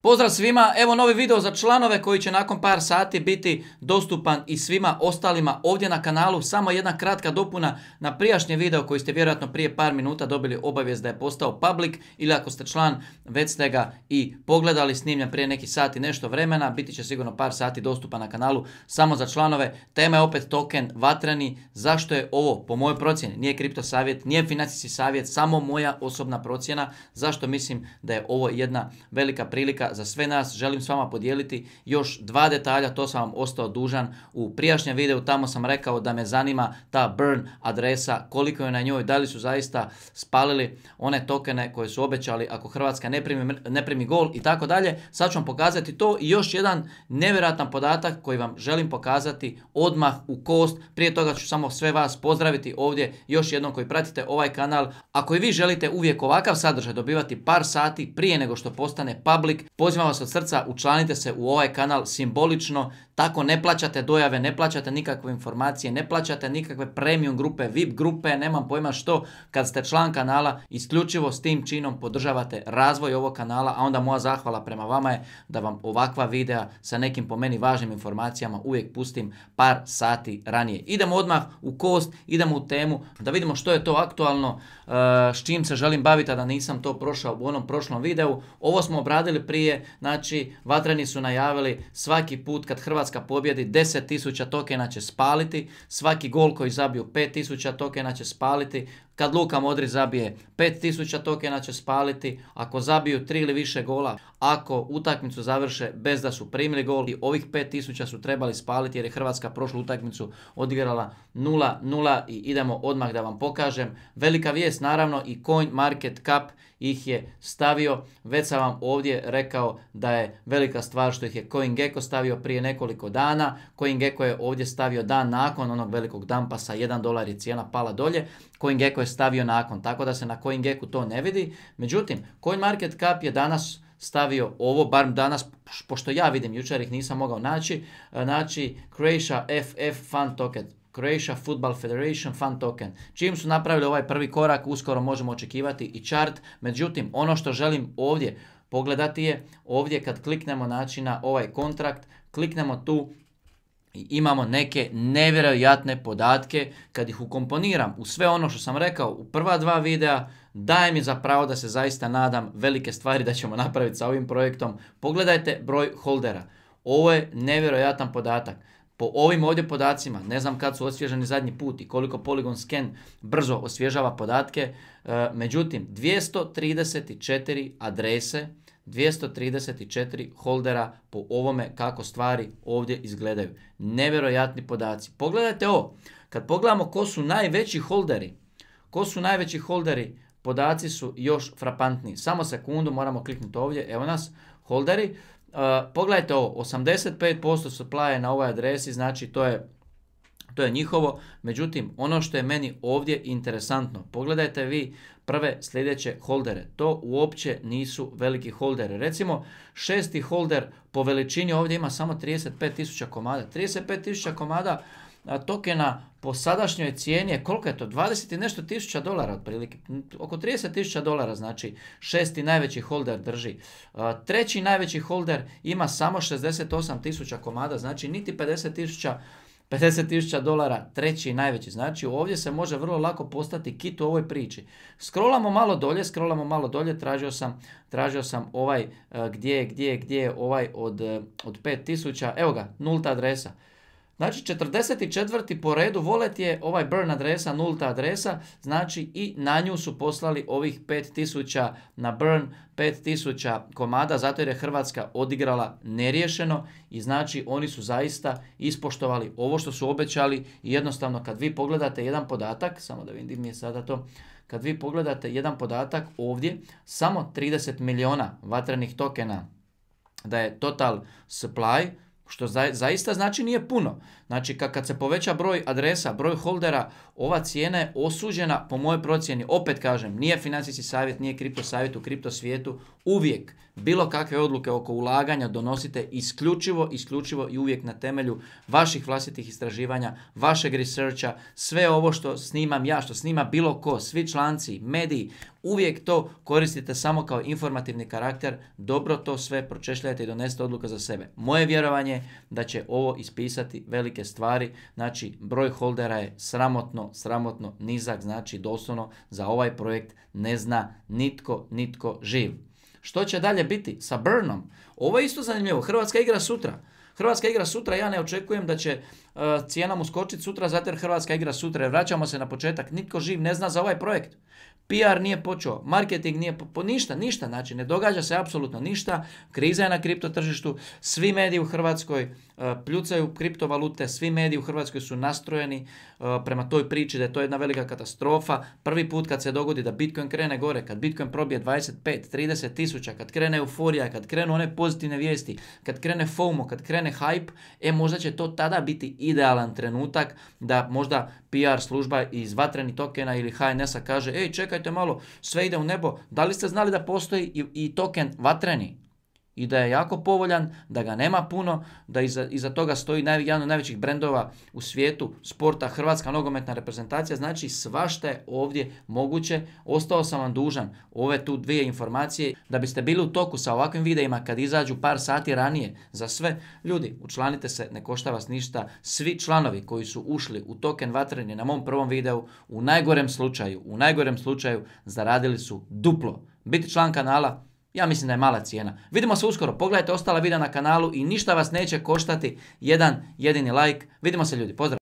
Pozdrav svima, evo novi video za članove koji će nakon par sati biti dostupan i svima ostalima ovdje na kanalu. Samo jedna kratka dopuna na prijašnje video koji ste vjerojatno prije par minuta dobili obavijest da je postao public ili ako ste član već ste ga i pogledali snimljen prije neki sati nešto vremena, biti će sigurno par sati dostupan na kanalu samo za članove. Tema je opet token vatreni, zašto je ovo po mojoj procjeni, nije kripto savjet, nije financijski savjet, samo moja osobna procjena, zašto mislim da je ovo jedna velika prilika za sve nas želim s vama podijeliti još dva detalja, to sam vam ostao dužan u prijašnjem videu, tamo sam rekao da me zanima ta burn adresa, koliko je na njoj, da li su zaista spalili one tokene koje su obećali ako Hrvatska ne primi, ne primi gol i tako dalje. Sad ću vam pokazati to i još jedan nevjerojatan podatak koji vam želim pokazati odmah u kost. Prije toga ću samo sve vas pozdraviti ovdje još jednom koji pratite ovaj kanal. Ako i vi želite uvijek ovakav sadržaj dobivati par sati prije nego što postane public, Pozivam vas od srca, učlanite se u ovaj kanal simbolično, tako ne plaćate dojave, ne plaćate nikakve informacije, ne plaćate nikakve premium grupe, VIP grupe, nemam pojma što. Kad ste član kanala, isključivo s tim činom podržavate razvoj ovog kanala, a onda moja zahvala prema vama je da vam ovakva videa sa nekim po meni važnim informacijama uvijek pustim par sati ranije. Idemo odmah u kost, idemo u temu, da vidimo što je to aktualno, e, s čim se želim baviti, a da nisam to prošao u onom prošlom videu. Ovo smo obradili prije znači vatreni su najavili svaki put kad Hrvatska pobjedi 10.000 tokena će spaliti, svaki gol koji zabiju 5.000 tokena će spaliti, kad Luka Modri zabije 5000 tokena će spaliti, ako zabiju 3 ili više gola, ako utakmicu završe bez da su primili gol i ovih 5000 su trebali spaliti jer je Hrvatska prošlu utakmicu odigrala 0-0 i idemo odmah da vam pokažem. Velika vijest naravno i Coin Market Cup ih je stavio, već sam vam ovdje rekao rekao da je velika stvar što ih je CoinGecko stavio prije nekoliko dana. CoinGecko je ovdje stavio dan nakon onog velikog dumpa sa 1 dolar i cijena pala dolje. CoinGecko je stavio nakon, tako da se na CoinGecku to ne vidi. Međutim, CoinMarketCap je danas stavio ovo, bar danas, pošto ja vidim, jučer ih nisam mogao naći, znači Croatia FF Fun Token, Croatia Football Federation fan Token. Čim su napravili ovaj prvi korak, uskoro možemo očekivati i chart, međutim, ono što želim ovdje pogledati je. Ovdje kad kliknemo načina na ovaj kontrakt, kliknemo tu i imamo neke nevjerojatne podatke kad ih ukomponiram u sve ono što sam rekao u prva dva videa daje mi zapravo da se zaista nadam velike stvari da ćemo napraviti sa ovim projektom. Pogledajte broj holdera. Ovo je nevjerojatan podatak. Po ovim ovdje podacima, ne znam kad su osvježeni zadnji put i koliko Polygon Scan brzo osvježava podatke, e, međutim 234 adrese 234 holdera po ovome kako stvari ovdje izgledaju. Nevjerojatni podaci. Pogledajte ovo. Kad pogledamo ko su najveći holderi, ko su najveći holderi, podaci su još frapantniji. Samo sekundu moramo kliknuti ovdje, evo nas, holderi pogledajte ovo, 85% supply na ovoj adresi, znači to je to je njihovo. Međutim, ono što je meni ovdje interesantno, pogledajte vi prve sljedeće holdere. To uopće nisu veliki holderi. Recimo, šesti holder po veličini ovdje ima samo 35.000 komada. 35.000 komada tokena po sadašnjoj cijeni je koliko je to? 20 i nešto tisuća dolara otprilike. Oko 30 tisuća dolara znači šesti najveći holder drži. E, treći najveći holder ima samo 68 tisuća komada znači niti 50 tisuća 50.000 dolara, treći najveći. Znači ovdje se može vrlo lako postati kit u ovoj priči. Skrolamo malo dolje, skrolamo malo dolje, tražio sam, tražio sam ovaj e, gdje, gdje, gdje, ovaj od, e, od 5000, evo ga, nulta adresa. Znači 44. po redu volet je ovaj burn adresa, nulta adresa, znači i na nju su poslali ovih 5000 na burn, 5000 komada, zato jer je Hrvatska odigrala neriješeno i znači oni su zaista ispoštovali ovo što su obećali i jednostavno kad vi pogledate jedan podatak, samo da vidim je sada to, kad vi pogledate jedan podatak ovdje, samo 30 miliona vatrenih tokena da je total supply, što za, zaista znači nije puno. Znači kad se poveća broj adresa, broj holdera, ova cijena je osuđena po mojoj procjeni. Opet kažem, nije financijski savjet, nije kripto savjet u kripto svijetu. Uvijek bilo kakve odluke oko ulaganja donosite isključivo, isključivo i uvijek na temelju vaših vlastitih istraživanja, vašeg researcha, sve ovo što snimam ja, što snima bilo ko, svi članci, mediji, uvijek to koristite samo kao informativni karakter, dobro to sve pročešljajte i doneste odluka za sebe. Moje vjerovanje da će ovo ispisati velike stvari, znači broj holdera je sramotno, sramotno nizak, znači doslovno za ovaj projekt ne zna nitko, nitko živ. Što će dalje biti sa Burnom? Ovo je isto zanimljivo. Hrvatska igra sutra. Hrvatska igra sutra, ja ne očekujem da će E, cijena mu skočiti sutra, zato jer Hrvatska igra sutra. Vraćamo se na početak. Nitko živ ne zna za ovaj projekt. PR nije počeo, marketing nije po, ništa, ništa, znači ne događa se apsolutno ništa, kriza je na kripto tržištu, svi mediji u Hrvatskoj e, pljucaju kriptovalute, svi mediji u Hrvatskoj su nastrojeni e, prema toj priči da je to jedna velika katastrofa. Prvi put kad se dogodi da Bitcoin krene gore, kad Bitcoin probije 25, 30 tisuća, kad krene euforija, kad krenu one pozitivne vijesti, kad krene FOMO, kad krene hype, e možda će to tada biti idealan trenutak da možda PR služba iz vatreni tokena ili HNS-a kaže ej čekajte malo, sve ide u nebo, da li ste znali da postoji i token vatreni? i da je jako povoljan, da ga nema puno, da iza, toga stoji jedan od najvećih brendova u svijetu sporta, hrvatska nogometna reprezentacija, znači svašta je ovdje moguće. Ostao sam vam dužan ove tu dvije informacije da biste bili u toku sa ovakvim videima kad izađu par sati ranije za sve. Ljudi, učlanite se, ne košta vas ništa. Svi članovi koji su ušli u token vatrenje na mom prvom videu, u najgorem slučaju, u najgorem slučaju zaradili su duplo. Biti član kanala, ja mislim da je mala cijena. Vidimo se uskoro, pogledajte ostala videa na kanalu i ništa vas neće koštati jedan jedini like. Vidimo se ljudi, pozdrav!